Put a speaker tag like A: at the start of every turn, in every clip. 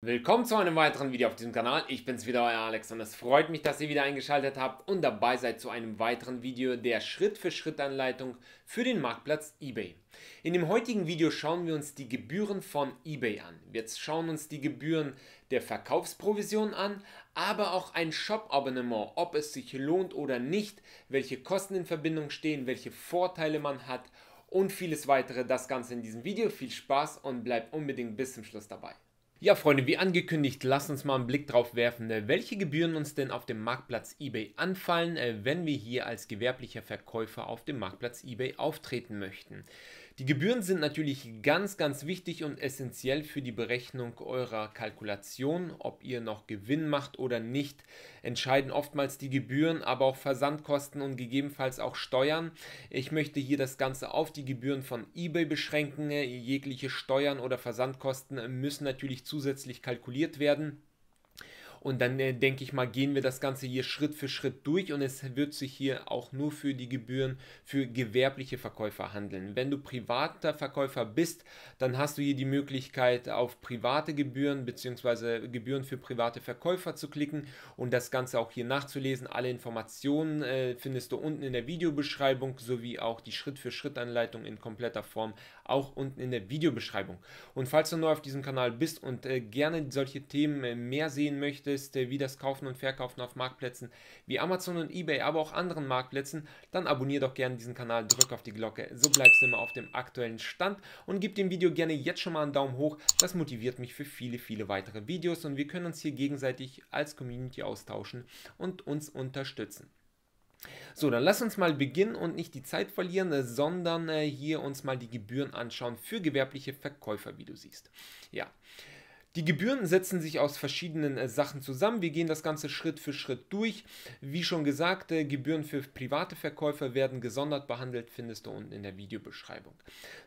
A: Willkommen zu einem weiteren Video auf diesem Kanal. Ich bin's wieder, euer Alex und es freut mich, dass ihr wieder eingeschaltet habt und dabei seid zu einem weiteren Video der Schritt-für-Schritt-Anleitung für den Marktplatz eBay. In dem heutigen Video schauen wir uns die Gebühren von eBay an. Wir schauen uns die Gebühren der Verkaufsprovision an, aber auch ein Shop-Abonnement, ob es sich lohnt oder nicht, welche Kosten in Verbindung stehen, welche Vorteile man hat und vieles weitere. Das Ganze in diesem Video. Viel Spaß und bleibt unbedingt bis zum Schluss dabei. Ja, Freunde, wie angekündigt, lasst uns mal einen Blick drauf werfen, ne? welche Gebühren uns denn auf dem Marktplatz eBay anfallen, äh, wenn wir hier als gewerblicher Verkäufer auf dem Marktplatz eBay auftreten möchten. Die Gebühren sind natürlich ganz, ganz wichtig und essentiell für die Berechnung eurer Kalkulation. Ob ihr noch Gewinn macht oder nicht, entscheiden oftmals die Gebühren, aber auch Versandkosten und gegebenenfalls auch Steuern. Ich möchte hier das Ganze auf die Gebühren von eBay beschränken. Jegliche Steuern oder Versandkosten müssen natürlich zusätzlich kalkuliert werden. Und dann äh, denke ich mal, gehen wir das Ganze hier Schritt für Schritt durch und es wird sich hier auch nur für die Gebühren für gewerbliche Verkäufer handeln. Wenn du privater Verkäufer bist, dann hast du hier die Möglichkeit auf private Gebühren bzw. Gebühren für private Verkäufer zu klicken und das Ganze auch hier nachzulesen. Alle Informationen äh, findest du unten in der Videobeschreibung sowie auch die Schritt-für-Schritt-Anleitung in kompletter Form auch unten in der Videobeschreibung. Und falls du neu auf diesem Kanal bist und äh, gerne solche Themen äh, mehr sehen möchtest, Checkliste, wie das Kaufen und Verkaufen auf Marktplätzen, wie Amazon und eBay, aber auch anderen Marktplätzen, dann abonnier doch gerne diesen Kanal, drück auf die Glocke, so bleibst du immer auf dem aktuellen Stand und gib dem Video gerne jetzt schon mal einen Daumen hoch, das motiviert mich für viele, viele weitere Videos und wir können uns hier gegenseitig als Community austauschen und uns unterstützen. So, dann lass uns mal beginnen und nicht die Zeit verlieren, sondern äh, hier uns mal die Gebühren anschauen für gewerbliche Verkäufer, wie du siehst. Ja, die Gebühren setzen sich aus verschiedenen äh, Sachen zusammen. Wir gehen das Ganze Schritt für Schritt durch. Wie schon gesagt, äh, Gebühren für private Verkäufer werden gesondert behandelt, findest du unten in der Videobeschreibung.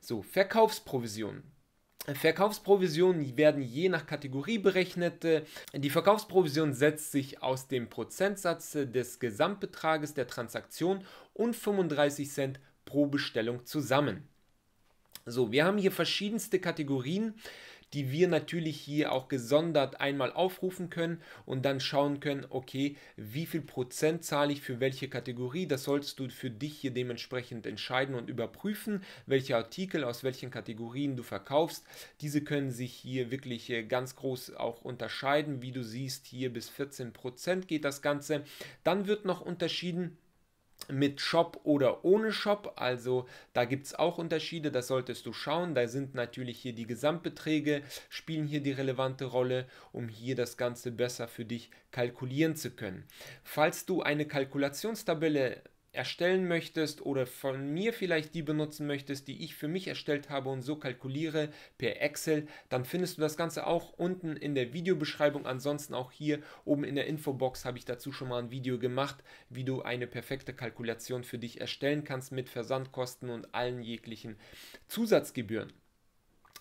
A: So, Verkaufsprovisionen. Äh, Verkaufsprovisionen werden je nach Kategorie berechnet. Äh, die Verkaufsprovision setzt sich aus dem Prozentsatz äh, des Gesamtbetrages der Transaktion und 35 Cent pro Bestellung zusammen. So, wir haben hier verschiedenste Kategorien die wir natürlich hier auch gesondert einmal aufrufen können und dann schauen können, okay, wie viel Prozent zahle ich für welche Kategorie. Das sollst du für dich hier dementsprechend entscheiden und überprüfen, welche Artikel aus welchen Kategorien du verkaufst. Diese können sich hier wirklich äh, ganz groß auch unterscheiden. Wie du siehst, hier bis 14 Prozent geht das Ganze. Dann wird noch unterschieden, mit Shop oder ohne Shop. Also da gibt es auch Unterschiede, das solltest du schauen. Da sind natürlich hier die Gesamtbeträge, spielen hier die relevante Rolle, um hier das Ganze besser für dich kalkulieren zu können. Falls du eine Kalkulationstabelle erstellen möchtest oder von mir vielleicht die benutzen möchtest, die ich für mich erstellt habe und so kalkuliere per Excel, dann findest du das Ganze auch unten in der Videobeschreibung. Ansonsten auch hier oben in der Infobox habe ich dazu schon mal ein Video gemacht, wie du eine perfekte Kalkulation für dich erstellen kannst mit Versandkosten und allen jeglichen Zusatzgebühren.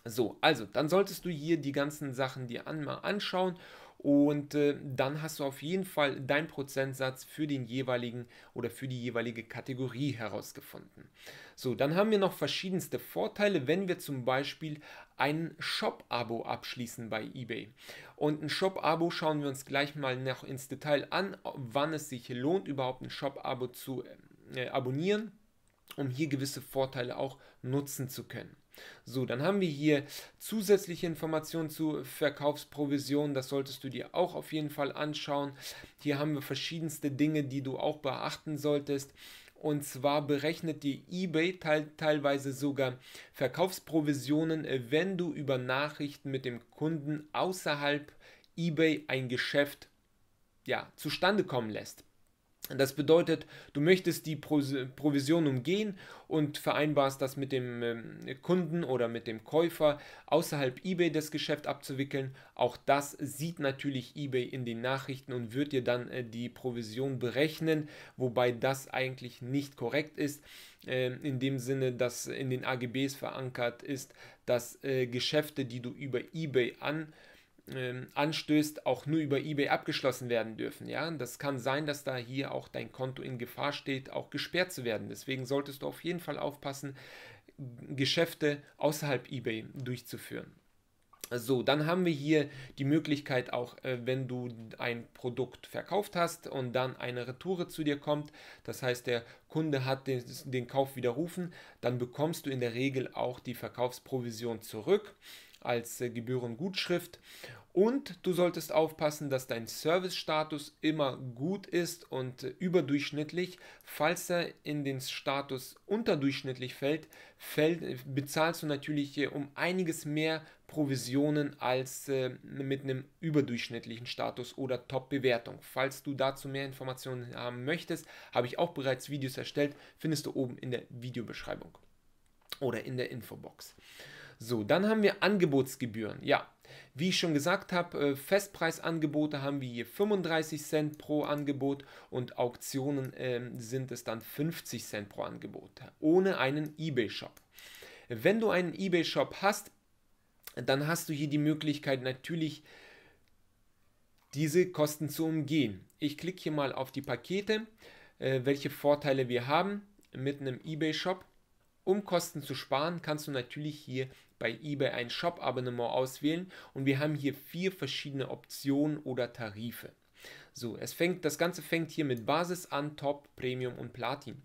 A: So, also dann solltest du hier die ganzen Sachen dir an, mal anschauen und äh, dann hast du auf jeden Fall deinen Prozentsatz für den jeweiligen oder für die jeweilige Kategorie herausgefunden. So, dann haben wir noch verschiedenste Vorteile, wenn wir zum Beispiel ein Shop-Abo abschließen bei eBay. Und ein Shop-Abo schauen wir uns gleich mal noch ins Detail an, wann es sich lohnt, überhaupt ein Shop-Abo zu äh, abonnieren, um hier gewisse Vorteile auch nutzen zu können. So, dann haben wir hier zusätzliche Informationen zu Verkaufsprovisionen. Das solltest du dir auch auf jeden Fall anschauen. Hier haben wir verschiedenste Dinge, die du auch beachten solltest. Und zwar berechnet dir eBay teil teilweise sogar Verkaufsprovisionen, äh, wenn du über Nachrichten mit dem Kunden außerhalb eBay ein Geschäft ja, zustande kommen lässt. Das bedeutet, du möchtest die Provision umgehen und vereinbarst das mit dem ähm, Kunden oder mit dem Käufer außerhalb eBay das Geschäft abzuwickeln. Auch das sieht natürlich eBay in den Nachrichten und wird dir dann äh, die Provision berechnen, wobei das eigentlich nicht korrekt ist. Ähm, in dem Sinne, dass in den AGBs verankert ist, dass äh, Geschäfte, die du über eBay an ähm, anstößt, auch nur über eBay abgeschlossen werden dürfen. Ja, das kann sein, dass da hier auch dein Konto in Gefahr steht, auch gesperrt zu werden. Deswegen solltest du auf jeden Fall aufpassen, Geschäfte außerhalb eBay durchzuführen. So, dann haben wir hier die Möglichkeit auch, äh, wenn du ein Produkt verkauft hast und dann eine Retoure zu dir kommt, das heißt der Kunde hat den, den Kauf widerrufen, dann bekommst du in der Regel auch die Verkaufsprovision zurück als äh, Gebührengutschrift. Und du solltest aufpassen, dass dein Service-Status immer gut ist und äh, überdurchschnittlich. Falls er in den Status unterdurchschnittlich fällt, fällt bezahlst du natürlich äh, um einiges mehr Provisionen als mit einem überdurchschnittlichen Status oder Top-Bewertung. Falls du dazu mehr Informationen haben möchtest, habe ich auch bereits Videos erstellt, findest du oben in der Videobeschreibung oder in der Infobox. So, dann haben wir Angebotsgebühren. Ja, wie ich schon gesagt habe, äh, Festpreisangebote haben wir hier 35 Cent pro Angebot und Auktionen äh, sind es dann 50 Cent pro Angebot, ohne einen eBay-Shop. Wenn du einen eBay-Shop hast, dann hast du hier die Möglichkeit natürlich diese Kosten zu umgehen. Ich klicke hier mal auf die Pakete, äh, welche Vorteile wir haben mit einem eBay-Shop. Um Kosten zu sparen, kannst du natürlich hier bei eBay ein Shop-Abonnement auswählen und wir haben hier vier verschiedene Optionen oder Tarife. So, es fängt, das Ganze fängt hier mit Basis an, Top, Premium und Platin.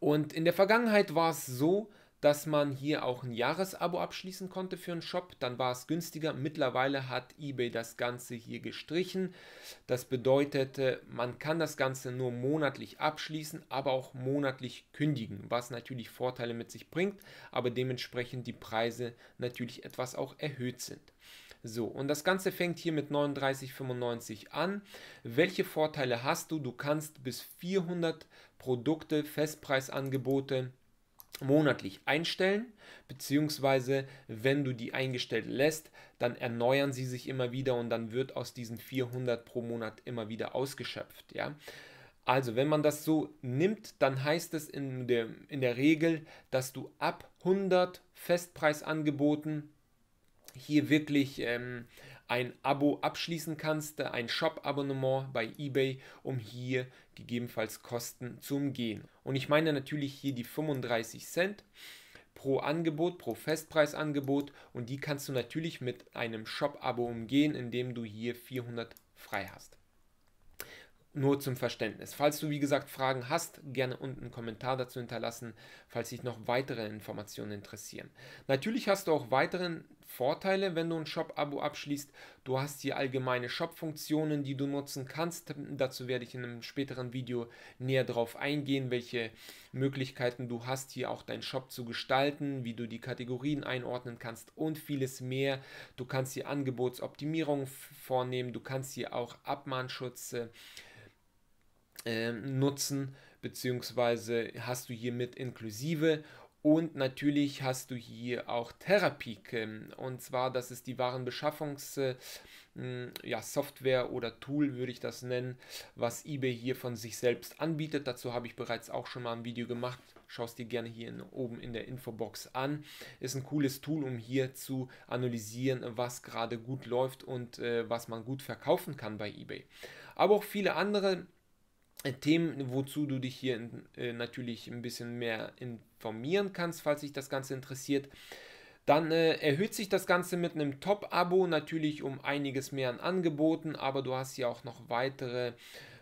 A: Und in der Vergangenheit war es so, dass man hier auch ein Jahresabo abschließen konnte für einen Shop. Dann war es günstiger. Mittlerweile hat eBay das Ganze hier gestrichen. Das bedeutet, man kann das Ganze nur monatlich abschließen, aber auch monatlich kündigen, was natürlich Vorteile mit sich bringt, aber dementsprechend die Preise natürlich etwas auch erhöht sind. So, und das Ganze fängt hier mit 39,95 an. Welche Vorteile hast du? Du kannst bis 400 Produkte, Festpreisangebote, monatlich einstellen, beziehungsweise wenn du die eingestellt lässt, dann erneuern sie sich immer wieder und dann wird aus diesen 400 pro Monat immer wieder ausgeschöpft. Ja? Also wenn man das so nimmt, dann heißt es in der, in der Regel, dass du ab 100 Festpreisangeboten hier wirklich ähm, ein Abo abschließen kannst, äh, ein Shop-Abonnement bei eBay, um hier gegebenenfalls Kosten zu umgehen. Und ich meine natürlich hier die 35 Cent pro Angebot, pro Festpreisangebot und die kannst du natürlich mit einem Shop-Abo umgehen, indem du hier 400 frei hast. Nur zum Verständnis. Falls du, wie gesagt, Fragen hast, gerne unten einen Kommentar dazu hinterlassen, falls dich noch weitere Informationen interessieren. Natürlich hast du auch weitere Vorteile, wenn du ein Shop-Abo abschließt. Du hast hier allgemeine Shop-Funktionen, die du nutzen kannst. Dazu werde ich in einem späteren Video näher drauf eingehen, welche Möglichkeiten du hast, hier auch deinen Shop zu gestalten, wie du die Kategorien einordnen kannst und vieles mehr. Du kannst hier Angebotsoptimierung vornehmen, du kannst hier auch Abmahnschutz äh, ähm, nutzen, beziehungsweise hast du hiermit inklusive und natürlich hast du hier auch Therapik. Und zwar, das ist die Warenbeschaffungs-Software hm, ja, oder Tool, würde ich das nennen, was eBay hier von sich selbst anbietet. Dazu habe ich bereits auch schon mal ein Video gemacht. Schau es dir gerne hier in, oben in der Infobox an. Ist ein cooles Tool, um hier zu analysieren, was gerade gut läuft und äh, was man gut verkaufen kann bei eBay. Aber auch viele andere Themen, wozu du dich hier äh, natürlich ein bisschen mehr informieren kannst, falls dich das Ganze interessiert. Dann äh, erhöht sich das Ganze mit einem Top-Abo natürlich um einiges mehr an Angeboten, aber du hast ja auch noch weitere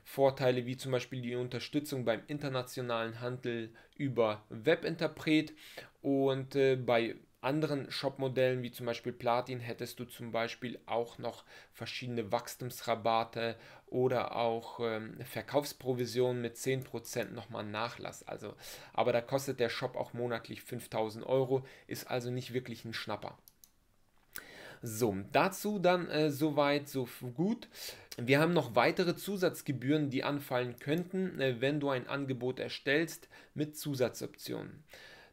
A: Vorteile, wie zum Beispiel die Unterstützung beim internationalen Handel über Webinterpret und äh, bei anderen Shop-Modellen wie zum Beispiel Platin hättest du zum Beispiel auch noch verschiedene Wachstumsrabatte oder auch ähm, Verkaufsprovisionen mit 10% nochmal Nachlass. Also, aber da kostet der Shop auch monatlich 5000 Euro, ist also nicht wirklich ein Schnapper. So, dazu dann äh, soweit, so gut. Wir haben noch weitere Zusatzgebühren, die anfallen könnten, äh, wenn du ein Angebot erstellst mit Zusatzoptionen.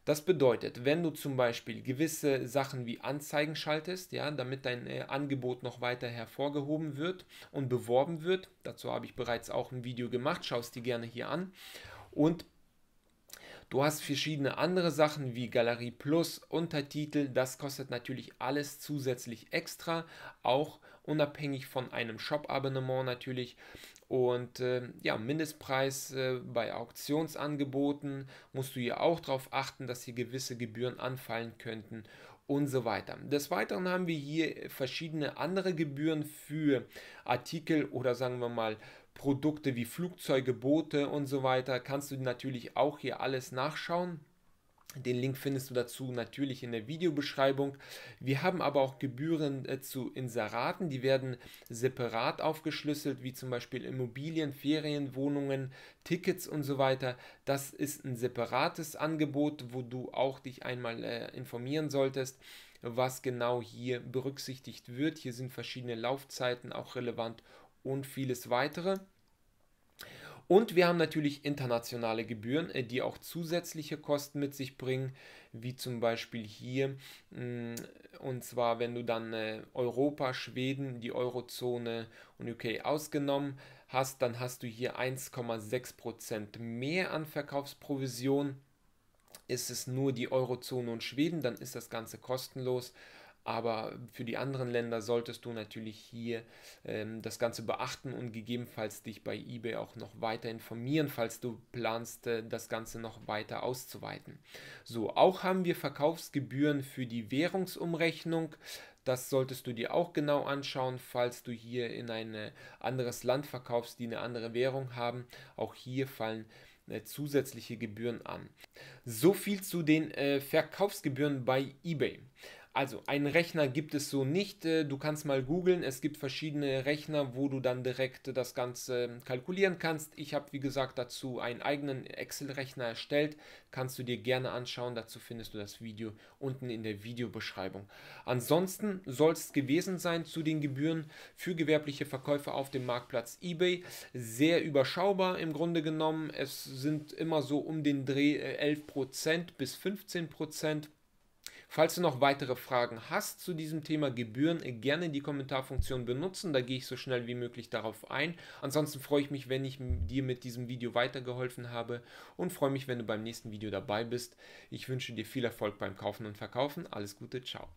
A: Das bedeutet, wenn du zum Beispiel gewisse Sachen wie Anzeigen schaltest, ja, damit dein äh, Angebot noch weiter hervorgehoben wird und beworben wird, dazu habe ich bereits auch ein Video gemacht, schaust dir gerne hier an und Du hast verschiedene andere Sachen wie Galerie Plus, Untertitel, das kostet natürlich alles zusätzlich extra, auch unabhängig von einem Shop-Abonnement natürlich. Und äh, ja, Mindestpreis äh, bei Auktionsangeboten musst du hier auch darauf achten, dass hier gewisse Gebühren anfallen könnten und so weiter. Des Weiteren haben wir hier verschiedene andere Gebühren für Artikel oder sagen wir mal Produkte wie Flugzeuge, Boote und so weiter. Kannst du natürlich auch hier alles nachschauen. Den Link findest du dazu natürlich in der Videobeschreibung. Wir haben aber auch Gebühren äh, zu Inseraten, die werden separat aufgeschlüsselt, wie zum Beispiel Immobilien, Ferienwohnungen, Tickets und so weiter. Das ist ein separates Angebot, wo du auch dich einmal äh, informieren solltest, was genau hier berücksichtigt wird. Hier sind verschiedene Laufzeiten auch relevant und vieles weitere. Und wir haben natürlich internationale Gebühren, äh, die auch zusätzliche Kosten mit sich bringen, wie zum Beispiel hier. Mm, und zwar, wenn du dann äh, Europa, Schweden, die Eurozone und UK ausgenommen hast, dann hast du hier 1,6% mehr an Verkaufsprovision. Ist es nur die Eurozone und Schweden, dann ist das Ganze kostenlos aber für die anderen Länder solltest du natürlich hier ähm, das Ganze beachten und gegebenenfalls dich bei eBay auch noch weiter informieren, falls du planst, äh, das Ganze noch weiter auszuweiten. So, auch haben wir Verkaufsgebühren für die Währungsumrechnung. Das solltest du dir auch genau anschauen, falls du hier in ein äh, anderes Land verkaufst, die eine andere Währung haben. Auch hier fallen äh, zusätzliche Gebühren an. So viel zu den äh, Verkaufsgebühren bei eBay. Also, einen Rechner gibt es so nicht. Äh, du kannst mal googeln. Es gibt verschiedene Rechner, wo du dann direkt äh, das Ganze ähm, kalkulieren kannst. Ich habe, wie gesagt, dazu einen eigenen Excel-Rechner erstellt. Kannst du dir gerne anschauen. Dazu findest du das Video unten in der Videobeschreibung. Ansonsten soll es gewesen sein zu den Gebühren für gewerbliche Verkäufe auf dem Marktplatz eBay. Sehr überschaubar im Grunde genommen. Es sind immer so um den Dreh 11% äh, bis 15%. Falls du noch weitere Fragen hast zu diesem Thema Gebühren, gerne die Kommentarfunktion benutzen, da gehe ich so schnell wie möglich darauf ein. Ansonsten freue ich mich, wenn ich dir mit diesem Video weitergeholfen habe und freue mich, wenn du beim nächsten Video dabei bist. Ich wünsche dir viel Erfolg beim Kaufen und Verkaufen. Alles Gute, ciao.